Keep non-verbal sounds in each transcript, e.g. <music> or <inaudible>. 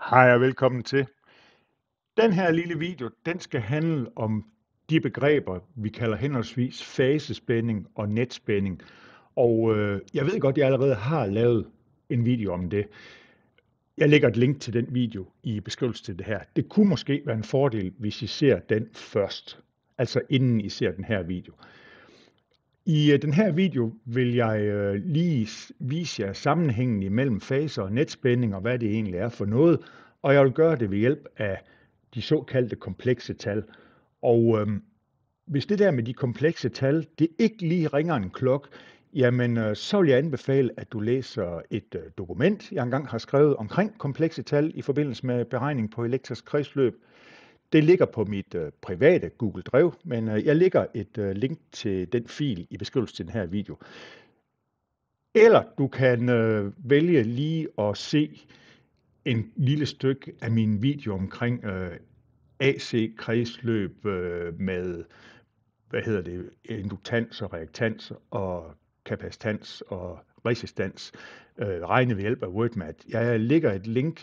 Hej og velkommen til. Den her lille video, den skal handle om de begreber, vi kalder henholdsvis fasespænding og netspænding. Og øh, jeg ved godt, jeg allerede har lavet en video om det. Jeg lægger et link til den video i beskrivelsen til det her. Det kunne måske være en fordel, hvis I ser den først. Altså inden I ser den her video. I øh, den her video vil jeg øh, lige vise jer sammenhængen imellem faser og netspænding og hvad det egentlig er for noget, og jeg vil gøre det ved hjælp af de såkaldte komplekse tal. Og øhm, hvis det der med de komplekse tal, det ikke lige ringer en klok, jamen øh, så vil jeg anbefale, at du læser et øh, dokument, jeg engang har skrevet omkring komplekse tal i forbindelse med beregning på elektrisk kredsløb, det ligger på mit øh, private Google Drive, men øh, jeg lægger et øh, link til den fil i beskrivelsen til den her video. Eller du kan øh, vælge lige at se en lille stykke af min video omkring øh, AC-kredsløb øh, med hvad hedder det, induktans og reaktans og kapacitans og resistans, øh, regne ved hjælp af WordMat. Jeg lægger et link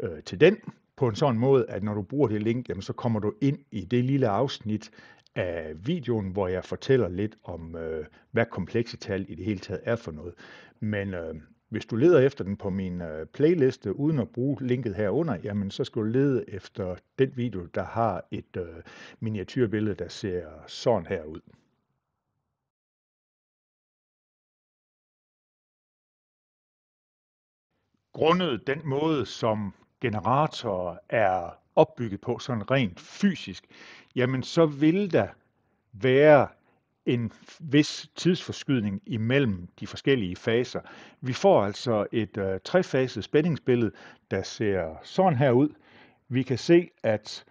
øh, til den, på en sådan måde, at når du bruger det link, jamen, så kommer du ind i det lille afsnit af videoen, hvor jeg fortæller lidt om, øh, hvad komplekse tal i det hele taget er for noget. Men øh, hvis du leder efter den på min øh, playliste, uden at bruge linket herunder, jamen så skal du lede efter den video, der har et øh, miniatyrbillede, der ser sådan her ud. Grundet den måde, som generatorer er opbygget på sådan rent fysisk, jamen så vil der være en vis tidsforskydning imellem de forskellige faser. Vi får altså et øh, trefaset spændingsbillede, der ser sådan her ud. Vi kan se, at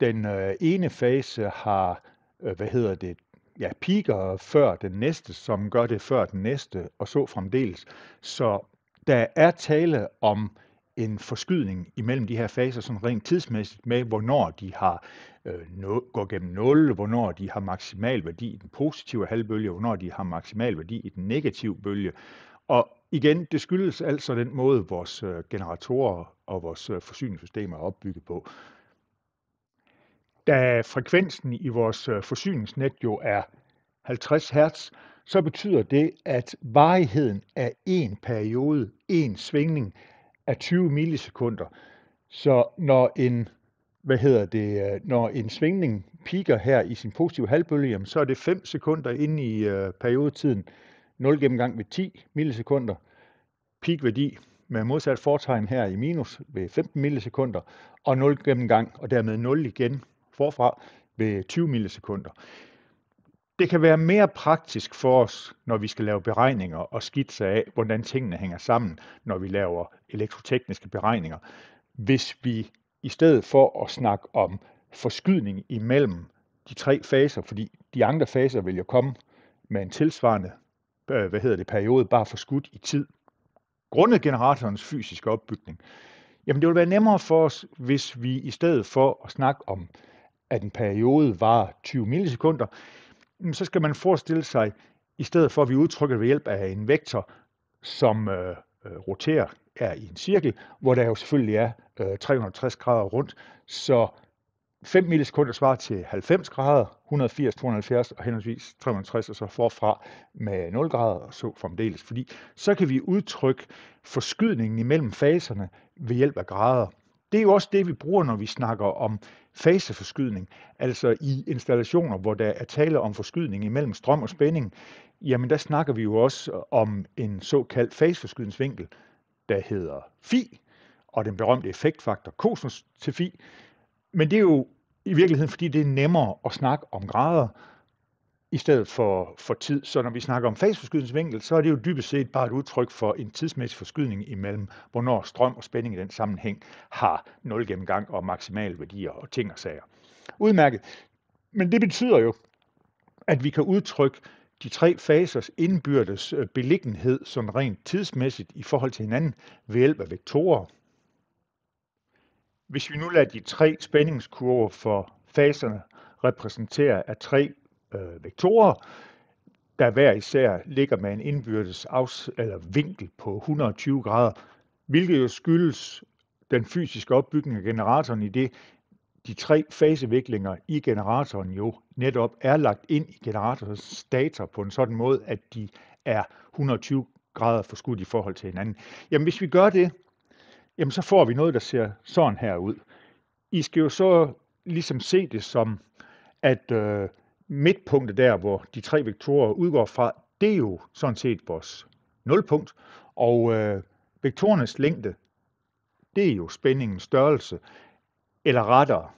den øh, ene fase har, øh, hvad hedder det, ja, piker før den næste, som gør det før den næste, og så fremdeles. Så der er tale om en forskydning imellem de her faser, sådan rent tidsmæssigt med, hvornår de har øh, no, går gennem 0, hvornår de har maksimal værdi i den positive halvbølge, hvornår de har maksimal værdi i den negative bølge. Og igen, det skyldes altså den måde, vores øh, generatorer og vores øh, forsyningssystem forsyningssystemer er opbygget på. Da frekvensen i vores øh, forsyningsnet jo er 50 Hz, så betyder det, at varigheden af en periode, en svingning, er 20 millisekunder. Så når en hvad hedder det, øh, når en svingning piker her i sin positive halvbølge, jamen, så er det 5 sekunder inde i øh, periodetiden. 0 gennemgang ved 10 millisekunder. Peak-værdi med modsat fortegn her i minus ved 15 millisekunder, og 0 gennemgang, og dermed 0 igen forfra ved 20 millisekunder det kan være mere praktisk for os, når vi skal lave beregninger og skitser af, hvordan tingene hænger sammen, når vi laver elektrotekniske beregninger, hvis vi i stedet for at snakke om forskydning imellem de tre faser, fordi de andre faser vil jo komme med en tilsvarende øh, hvad hedder det, periode, bare forskudt i tid, grundet generatorens fysiske opbygning. Jamen det vil være nemmere for os, hvis vi i stedet for at snakke om, at en periode var 20 millisekunder, Mm, så skal man forestille sig, i stedet for at vi udtrykker ved hjælp af en vektor, som øh, øh roterer er i en cirkel, hvor der jo selvfølgelig er øh, 360 grader rundt, så 5 millisekunder svarer til 90 grader, 180, 270 og henholdsvis 360 og så forfra med 0 grader og så fremdeles, fordi så kan vi udtrykke forskydningen imellem faserne ved hjælp af grader det er jo også det, vi bruger, når vi snakker om faseforskydning, altså i installationer, hvor der er tale om forskydning imellem strøm og spænding, jamen der snakker vi jo også om en såkaldt faseforskydningsvinkel, der hedder phi, og den berømte effektfaktor kosmos til phi. Men det er jo i virkeligheden, fordi det er nemmere at snakke om grader, i stedet for, for tid. Så når vi snakker om faseforskydningsvinkel, så er det jo dybest set bare et udtryk for en tidsmæssig forskydning imellem, hvornår strøm og spænding i den sammenhæng har nul gennemgang og maksimale værdier og ting og sager. Udmærket. Men det betyder jo, at vi kan udtrykke de tre fasers indbyrdes øh, beliggenhed sådan rent tidsmæssigt i forhold til hinanden ved hjælp af vektorer. Hvis vi nu lader de tre spændingskurver for faserne repræsentere af tre øh, vektorer, der hver især ligger med en indbyrdes afs- eller vinkel på 120 grader, hvilket jo skyldes den fysiske opbygning af generatoren i det, de tre faseviklinger i generatoren jo netop er lagt ind i generatorens stator på en sådan måde, at de er 120 grader forskudt i forhold til hinanden. Jamen hvis vi gør det, jamen så får vi noget, der ser sådan her ud. I skal jo så ligesom se det som, at øh, midtpunktet der, hvor de tre vektorer udgår fra, det er jo sådan set vores nulpunkt, og øh, vektorernes længde, det er jo spændingens størrelse, eller rettere,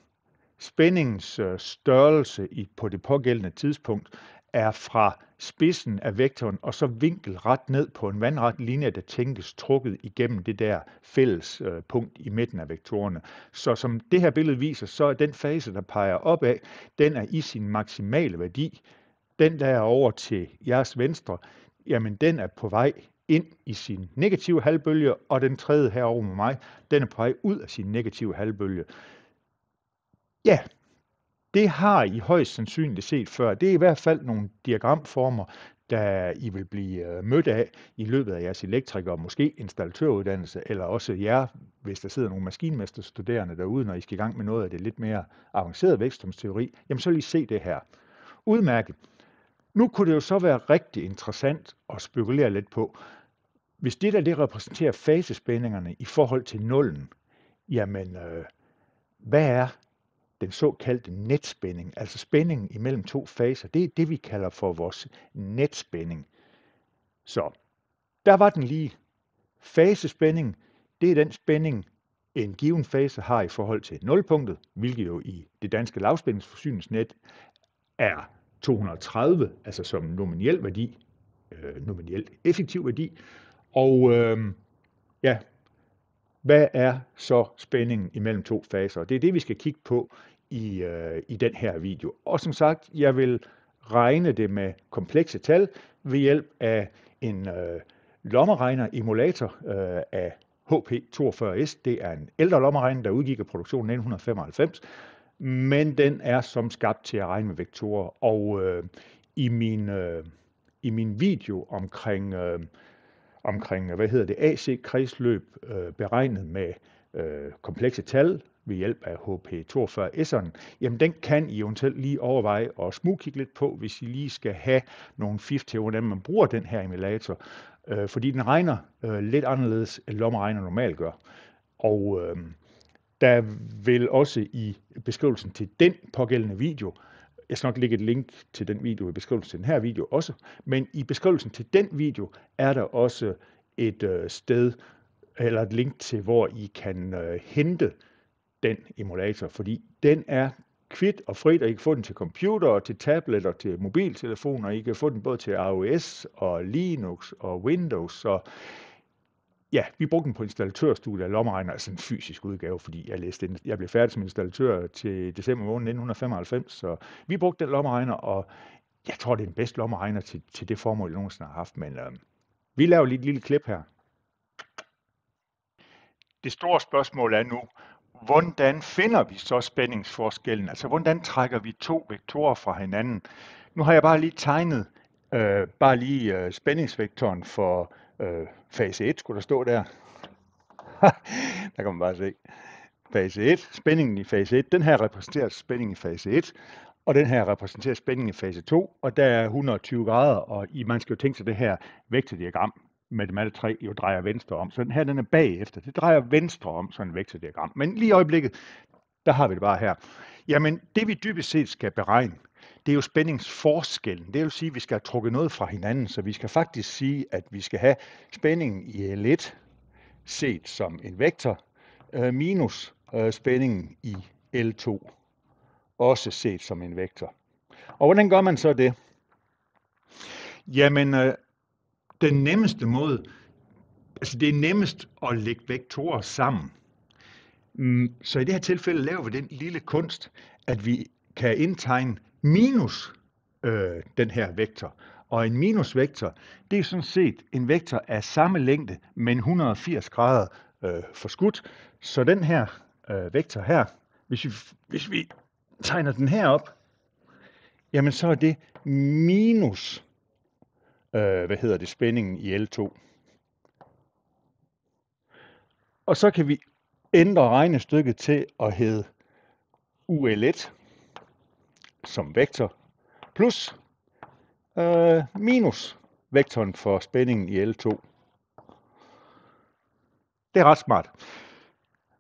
spændingens øh, størrelse i, på det pågældende tidspunkt er fra spidsen af vektoren og så vinkelret ned på en vandret linje, der tænkes trukket igennem det der fælles øh, punkt i midten af vektorerne. Så som det her billede viser, så er den fase, der peger opad, den er i sin maksimale værdi. Den, der er over til jeres venstre, jamen den er på vej ind i sin negative halvbølge, og den tredje herover med mig, den er på vej ud af sin negative halvbølge. Ja, det har I højst sandsynligt set før. Det er i hvert fald nogle diagramformer, der I vil blive øh, mødt af i løbet af jeres elektriker, måske installatøruddannelse, eller også jer, hvis der sidder nogle maskinmesterstuderende derude, når I skal i gang med noget af det lidt mere avancerede vækstrumsteori, jamen så vil I se det her. Udmærket. Nu kunne det jo så være rigtig interessant at spekulere lidt på, hvis det der det repræsenterer fasespændingerne i forhold til nullen, jamen øh, hvad er den såkaldte netspænding, altså spændingen imellem to faser. Det er det, vi kalder for vores netspænding. Så der var den lige. Fasespænding, det er den spænding, en given fase har i forhold til nulpunktet, hvilket jo i det danske lavspændingsforsyningsnet er 230, altså som nominel værdi, øh, nominelt effektiv værdi. Og øh, ja, hvad er så spændingen imellem to faser? Det er det, vi skal kigge på i, øh, i den her video. Og som sagt, jeg vil regne det med komplekse tal ved hjælp af en øh, lommeregner emulator øh, af HP42S. Det er en ældre lommeregner, der udgik af produktionen i 1995, men den er som skabt til at regne med vektorer. Og øh, i, min, øh, i min video omkring øh, omkring, hvad hedder det, AC-kredsløb øh, beregnet med øh, komplekse tal ved hjælp af HP42S'eren, jamen den kan I eventuelt lige overveje at smugkigge lidt på, hvis I lige skal have nogle fif til, hvordan man bruger den her emulator, øh, fordi den regner øh, lidt anderledes, end lommeregner normalt gør. Og øh, der vil også i beskrivelsen til den pågældende video jeg skal nok lægge et link til den video i beskrivelsen til den her video også, men i beskrivelsen til den video er der også et øh, sted, eller et link til, hvor I kan øh, hente den emulator, fordi den er kvidt og frit, og I kan få den til computer, og til tablet og til mobiltelefoner, I kan få den både til iOS og Linux og Windows, så ja, vi brugte den på installatørstudiet af lommeregner, altså en fysisk udgave, fordi jeg, læste, den. jeg blev færdig som installatør til december måned 1995, så vi brugte den lommeregner, og jeg tror, det er den bedste lommeregner til, til det formål, jeg nogensinde har haft, men øh, vi laver lige et lille klip her. Det store spørgsmål er nu, hvordan finder vi så spændingsforskellen? Altså, hvordan trækker vi to vektorer fra hinanden? Nu har jeg bare lige tegnet øh, bare lige øh, spændingsvektoren for øh, fase 1 skulle der stå der. <laughs> der kan man bare se. Fase 1, spændingen i fase 1, den her repræsenterer spændingen i fase 1, og den her repræsenterer spændingen i fase 2, og der er 120 grader, og I, man skal jo tænke sig det her med dem alle tre, jo drejer venstre om. Så den her, den er bagefter. Det drejer venstre om, sådan en vektordiagram. Men lige i øjeblikket, der har vi det bare her. Jamen, det vi dybest set skal beregne, det er jo spændingsforskellen. Det vil sige, at vi skal have trukket noget fra hinanden, så vi skal faktisk sige, at vi skal have spændingen i L1 set som en vektor øh, minus øh, spændingen i L2 også set som en vektor. Og hvordan gør man så det? Jamen, øh, den nemmeste måde, altså det er nemmest at lægge vektorer sammen. Mm, så i det her tilfælde laver vi den lille kunst, at vi kan indtegne minus øh, den her vektor. Og en minusvektor, det er sådan set en vektor af samme længde, men 180 grader øh, forskudt. Så den her øh, vektor her, hvis vi, hvis vi tegner den her op, jamen så er det minus, øh, hvad hedder det, spændingen i L2. Og så kan vi ændre regnestykket til at hedde UL1, som vektor plus øh, minus vektoren for spændingen i L2. Det er ret smart.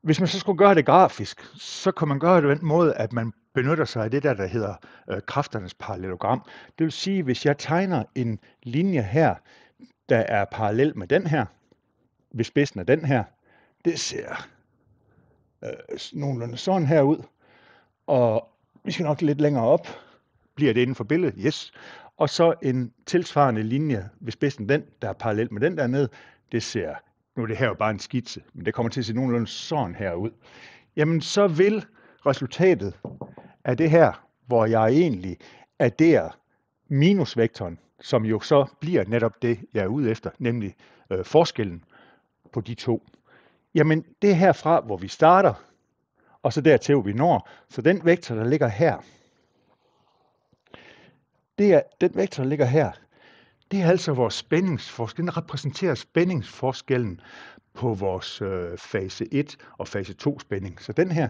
Hvis man så skulle gøre det grafisk, så kan man gøre det på den måde, at man benytter sig af det der, der hedder øh, kræfternes parallelogram. Det vil sige, hvis jeg tegner en linje her, der er parallel med den her, hvis spidsen er den her, det ser øh, nogenlunde sådan her ud. Og vi skal nok lidt længere op. Bliver det inden for billedet? Yes. Og så en tilsvarende linje, hvis spidsen den, der er parallel med den dernede, det ser, nu er det her jo bare en skitse, men det kommer til at se nogenlunde sådan her ud. Jamen så vil resultatet af det her, hvor jeg egentlig adderer minusvektoren, som jo så bliver netop det, jeg er ude efter, nemlig øh, forskellen på de to. Jamen det her fra, hvor vi starter, og så dertil, vi når. Så den vektor, der ligger her, det er, den vektor, der ligger her, det er altså vores spændingsforskel. Den repræsenterer spændingsforskellen på vores øh, fase 1 og fase 2 spænding. Så den her,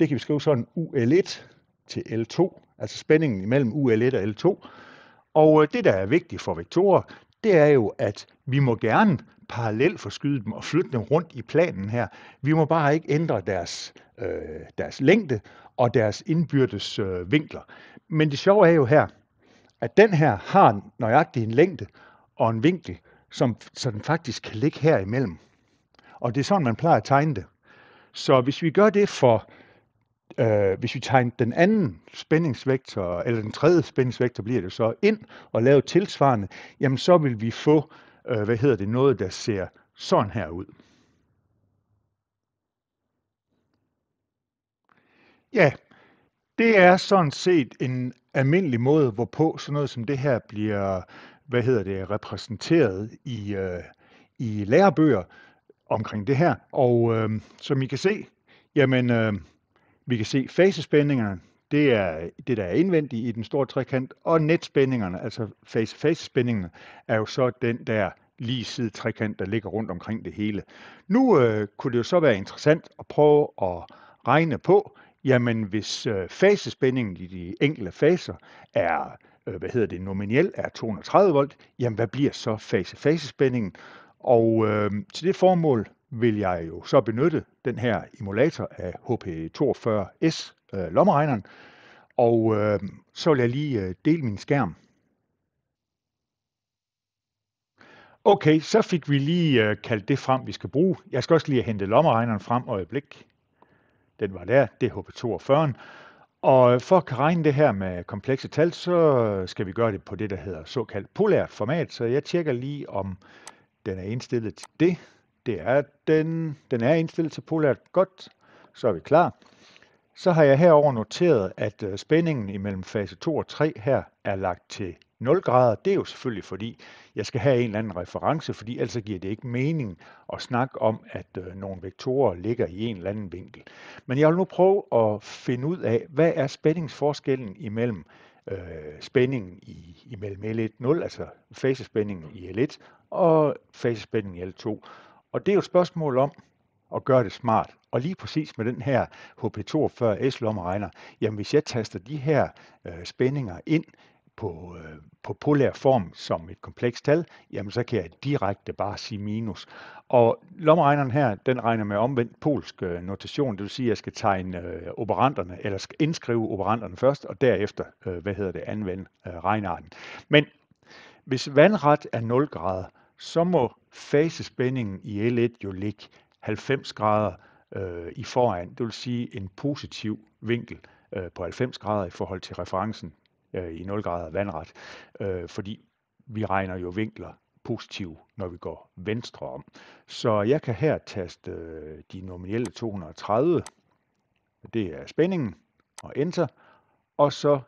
det kan vi skrive sådan UL1 til L2, altså spændingen imellem UL1 og L2. Og øh, det, der er vigtigt for vektorer, det er jo, at vi må gerne parallelt forskyde dem og flytte dem rundt i planen her. Vi må bare ikke ændre deres, øh, deres længde og deres indbyrdes øh, vinkler. Men det sjove er jo her, at den her har nøjagtig en længde og en vinkel, som, så den faktisk kan ligge her imellem. Og det er sådan, man plejer at tegne det. Så hvis vi gør det for, øh, hvis vi tegner den anden spændingsvektor, eller den tredje spændingsvektor bliver det så, ind og laver tilsvarende, jamen så vil vi få øh, hvad hedder det, noget, der ser sådan her ud. Ja, det er sådan set en almindelig måde, hvorpå sådan noget som det her bliver, hvad hedder det, repræsenteret i, øh, i lærebøger omkring det her. Og øh, som I kan se, jamen, øh, vi kan se fasespændingerne, det er det, der er indvendigt i den store trekant, og netspændingerne, altså face-face-spændingerne, er jo så den der lige side trekant, der ligger rundt omkring det hele. Nu øh, kunne det jo så være interessant at prøve at regne på, jamen hvis øh, fasespændingen i de enkelte faser er, øh, hvad hedder det, nominel er 230 volt, jamen hvad bliver så fase-fasespændingen? Og øh, til det formål vil jeg jo så benytte den her emulator af HP42S, øh, lommeregneren, og øh, så vil jeg lige øh, dele min skærm. Okay, så fik vi lige øh, kaldt det frem, vi skal bruge. Jeg skal også lige hente lommeregneren frem et øjeblik. Den var der, det er HP42. Og øh, for at kan regne det her med komplekse tal, så skal vi gøre det på det, der hedder såkaldt polært format. Så jeg tjekker lige, om den er indstillet til det. Det er den. Den er indstillet til polært. Godt, så er vi klar så har jeg herover noteret, at øh, spændingen imellem fase 2 og 3 her er lagt til 0 grader. Det er jo selvfølgelig, fordi jeg skal have en eller anden reference, fordi ellers giver det ikke mening at snakke om, at øh, nogle vektorer ligger i en eller anden vinkel. Men jeg vil nu prøve at finde ud af, hvad er spændingsforskellen imellem øh, spændingen i, imellem L1-0, altså fasespændingen i L1, og fasespændingen i L2. Og det er jo et spørgsmål om, og gøre det smart. Og lige præcis med den her HP42 S-lommeregner, jamen hvis jeg taster de her øh, spændinger ind på, øh, på polær form som et komplekst tal, jamen så kan jeg direkte bare sige minus. Og lommeregneren her, den regner med omvendt polsk øh, notation, det vil sige, at jeg skal tegne øh, operanterne, eller skal indskrive operanterne først, og derefter, øh, hvad hedder det, anvende øh, regnarten. Men hvis vandret er 0 grader, så må fasespændingen i L1 jo ligge 90 grader øh, i foran. Det vil sige en positiv vinkel øh, på 90 grader i forhold til referencen øh, i 0 grader vandret. Øh, fordi vi regner jo vinkler positiv, når vi går venstre om. Så jeg kan her taste øh, de nominelle 230, det er spændingen, og enter, og så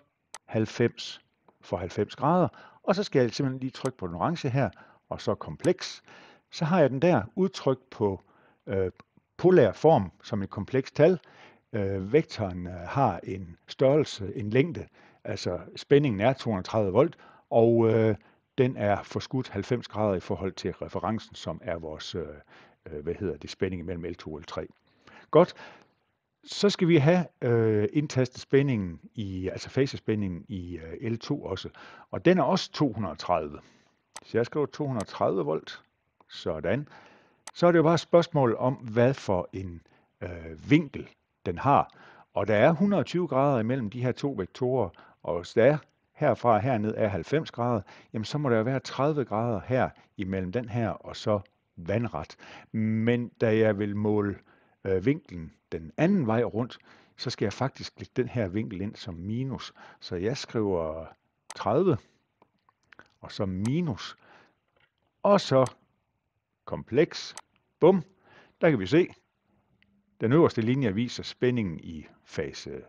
90 for 90 grader, og så skal jeg simpelthen lige trykke på den orange her, og så kompleks. Så har jeg den der udtryk på Øh, polær form som et komplekst tal. Øh, vektoren øh, har en størrelse, en længde, altså spændingen er 230 volt, og øh, den er forskudt 90 grader i forhold til referencen, som er vores øh, øh hvad hedder det, spænding mellem L2 og L3. Godt, så skal vi have øh, indtastet spændingen, i, altså fasespændingen i øh, L2 også, og den er også 230. Så jeg skriver 230 volt, sådan så er det jo bare et spørgsmål om, hvad for en øh, vinkel den har. Og der er 120 grader imellem de her to vektorer, og hvis der er herfra og herned er 90 grader, jamen så må der jo være 30 grader her imellem den her og så vandret. Men da jeg vil måle øh, vinklen den anden vej rundt, så skal jeg faktisk lægge den her vinkel ind som minus. Så jeg skriver 30, og så minus, og så kompleks. Bum, der kan vi se, den øverste linje viser spændingen i fase,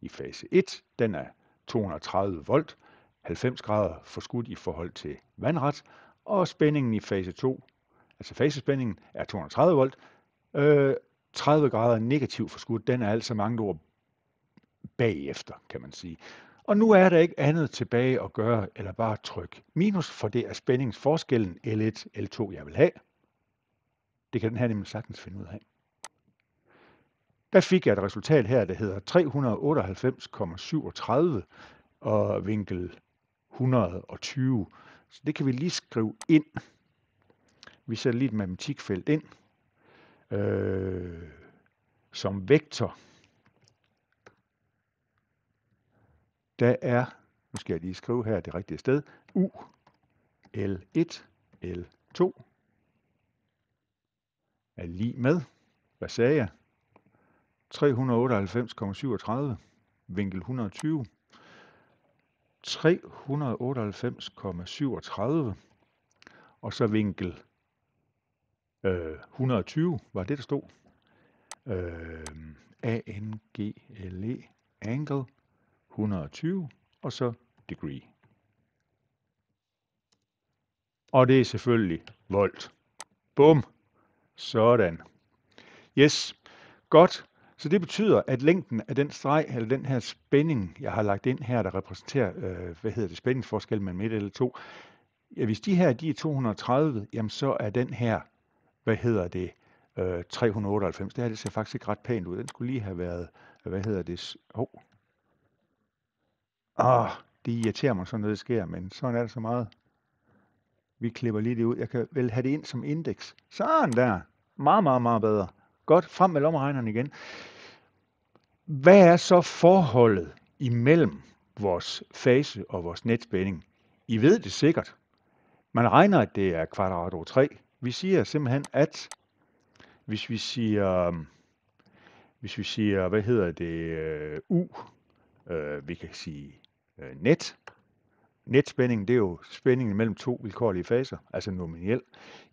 i fase 1. Den er 230 volt, 90 grader forskudt i forhold til vandret, og spændingen i fase 2, altså fasespændingen, er 230 volt, øh, 30 grader negativ forskudt, den er altså mange ord bagefter, kan man sige. Og nu er der ikke andet tilbage at gøre, eller bare tryk minus, for det er spændingsforskellen L1, L2, jeg vil have. Det kan den her nemlig sagtens finde ud af. Der fik jeg et resultat her, der hedder 398,37 og vinkel 120. Så det kan vi lige skrive ind. Vi sætter lige et matematikfelt ind øh, som vektor. Der er, nu skal jeg lige skrive her det rigtige sted, U, L1, L2, er lige med, hvad sagde jeg? 398,37, vinkel 120. 398,37 og så vinkel øh, 120, var det der stod. Øh, e, A-N-G-L-E, angle 120 og så degree. Og det er selvfølgelig volt. Bum! Sådan. Yes, godt. Så det betyder, at længden af den streg, eller den her spænding, jeg har lagt ind her, der repræsenterer, øh, hvad hedder det, spændingsforskel mellem 1 eller 2, ja, hvis de her, de er 230, jamen så er den her, hvad hedder det, øh, 398. Det her, det ser faktisk ikke ret pænt ud. Den skulle lige have været, hvad hedder det, oh. Ah, det irriterer mig, sådan noget det sker, men sådan er det så meget. Vi klipper lige det ud. Jeg kan vel have det ind som indeks. Sådan der. Meget, meget, meget bedre. Godt, frem med lommeregneren igen. Hvad er så forholdet imellem vores fase og vores netspænding? I ved det sikkert. Man regner, at det er kvadrat over 3. Vi siger simpelthen, at hvis vi siger, hvis vi siger hvad hedder det, øh, u, øh, vi kan sige øh, net, netspænding, det er jo spændingen mellem to vilkårlige faser, altså nominel.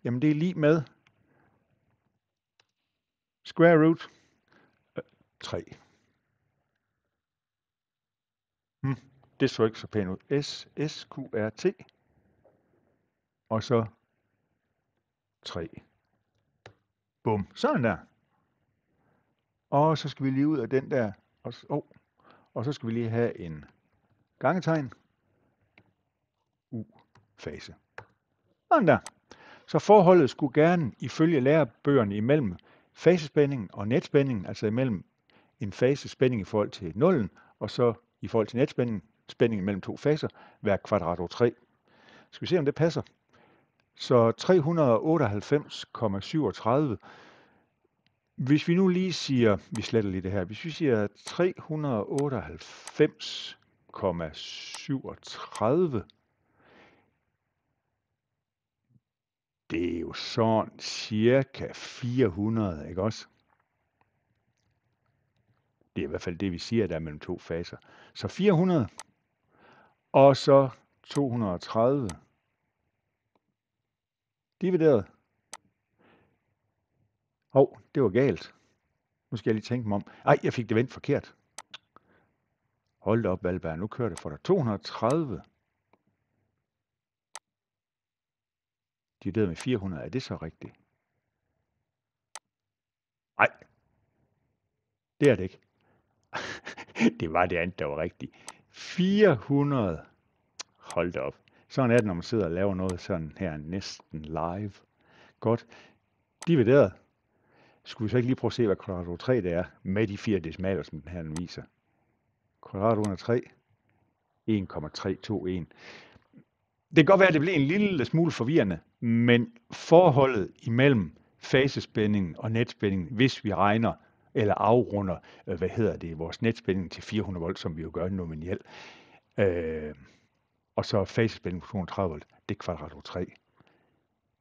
Jamen det er lige med square root 3. Øh, hmm, det så ikke så pænt ud. S, S, Q, R, T. Og så 3. Bum, sådan der. Og så skal vi lige ud af den der, og, oh, og så skal vi lige have en gangetegn fase. Sådan der. Så forholdet skulle gerne ifølge lærebøgerne imellem fasespændingen og netspændingen, altså imellem en fasespænding i forhold til nullen, og så i forhold til netspændingen, spændingen mellem to faser, være over 3. Skal vi se, om det passer? Så 398,37. Hvis vi nu lige siger, vi sletter lige det her, hvis vi siger 398,37, det er jo sådan cirka 400, ikke også? Det er i hvert fald det, vi siger, der er mellem to faser. Så 400, og så 230 divideret. Åh, oh, det var galt. Nu skal jeg lige tænke mig om. Ej, jeg fik det vendt forkert. Hold da op, Valberg. Nu kører det for dig. 230 divideret med 400, er det så rigtigt? Nej, det er det ikke. <laughs> det var det andet, der var rigtigt. 400, hold da op. Sådan er det, når man sidder og laver noget sådan her næsten live. Godt. Divideret. Skulle vi så ikke lige prøve at se, hvad kvadrat under 3 det er, med de fire decimaler, som den her den viser. Kvadrat under 3, 1,321. Det kan godt være, at det bliver en lille smule forvirrende, men forholdet imellem fasespændingen og netspændingen, hvis vi regner eller afrunder, øh, hvad hedder det, vores netspænding til 400 volt, som vi jo gør nominelt, øh, og så fasespændingen på 230 volt, det er kvadrat 3.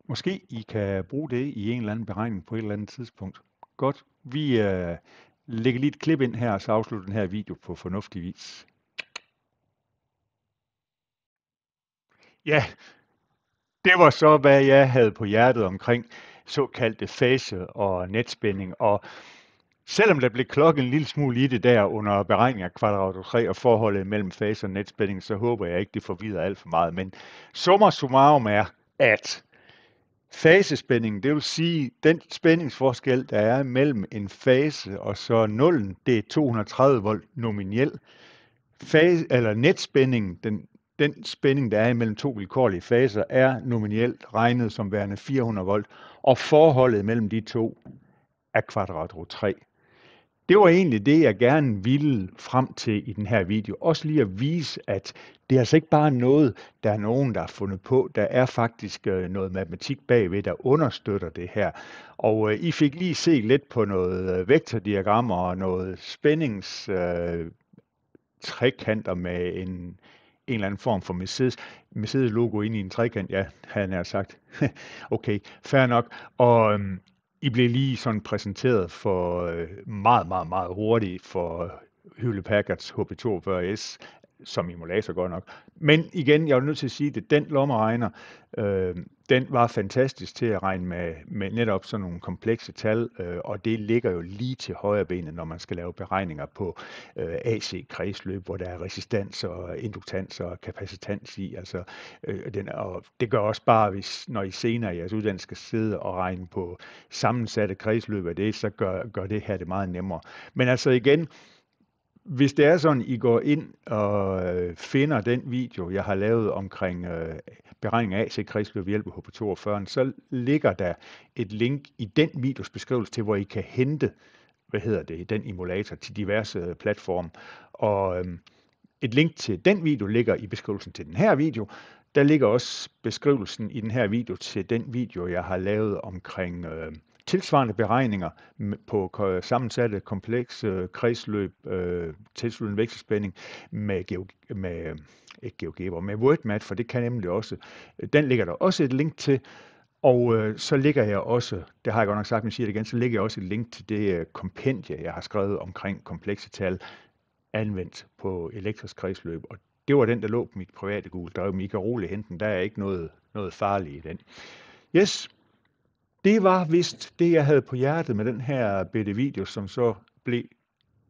Måske I kan bruge det i en eller anden beregning på et eller andet tidspunkt. Godt. Vi øh, lægger lige et klip ind her, og så afslutter den her video på fornuftig vis. Ja, det var så, hvad jeg havde på hjertet omkring såkaldte fase og netspænding. Og Selvom der blev klokket en lille smule i det der under beregning af kvadrat 3 og forholdet mellem fase og netspænding, så håber jeg ikke, det forvider alt for meget. Men summa summarum er, at fasespændingen, det vil sige den spændingsforskel, der er mellem en fase og så nullen, det er 230 volt nominelt. Fase, eller netspændingen, den den spænding, der er imellem to vilkårlige faser, er nominelt regnet som værende 400 volt, og forholdet mellem de to er kvadratrod 3. Det var egentlig det, jeg gerne ville frem til i den her video. Også lige at vise, at det er altså ikke bare noget, der er nogen, der har fundet på. Der er faktisk øh, noget matematik bagved, der understøtter det her. Og øh, I fik lige set lidt på noget øh, vektordiagrammer og noget spændings... Øh, trekanter med en en eller anden form for Mercedes, Mercedes logo ind i en trekant, ja, havde han sagt. <laughs> okay, fair nok. Og øhm, I blev lige sådan præsenteret for øh, meget, meget, meget hurtigt for Hewlett Packards HP42S som emulator godt nok. Men igen, jeg er nødt til at sige, at den lommeregner, øh, den var fantastisk til at regne med, med netop sådan nogle komplekse tal, øh, og det ligger jo lige til højre benet, når man skal lave beregninger på øh, AC-kredsløb, hvor der er resistans og induktans og kapacitans i. Altså, øh, den, og det gør også bare, hvis, når I senere i jeres uddannelse skal sidde og regne på sammensatte kredsløb af det, så gør, gør det her det meget nemmere. Men altså igen, hvis det er sådan, I går ind og øh, finder den video, jeg har lavet omkring øh, beregning af til kredsløb ved hjælp af 42 så ligger der et link i den videos beskrivelse til, hvor I kan hente hvad hedder det, den emulator til diverse øh, platforme. Og øh, et link til den video ligger i beskrivelsen til den her video. Der ligger også beskrivelsen i den her video til den video, jeg har lavet omkring øh, tilsvarende beregninger på sammensatte komplekse øh, kredsløb, øh, tilsluttende vekselspænding med, med ikke GeoGebra, med WordMat, for det kan nemlig også. Øh, den ligger der også et link til, og øh, så ligger jeg også, det har jeg godt nok sagt, men siger det igen, så ligger jeg også et link til det øh, kompendie, jeg har skrevet omkring komplekse tal anvendt på elektrisk kredsløb, og det var den, der lå på mit private Google Drive, men I kan roligt hente den. Der er ikke noget, noget farligt i den. Yes, det var vist det, jeg havde på hjertet med den her bitte video, som så blev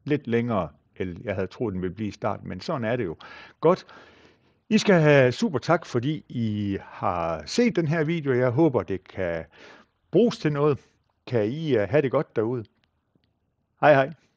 lidt længere, end jeg havde troet, den ville blive i starten, men sådan er det jo. Godt. I skal have super tak, fordi I har set den her video. Jeg håber, det kan bruges til noget. Kan I øh, have det godt derude. Hej hej.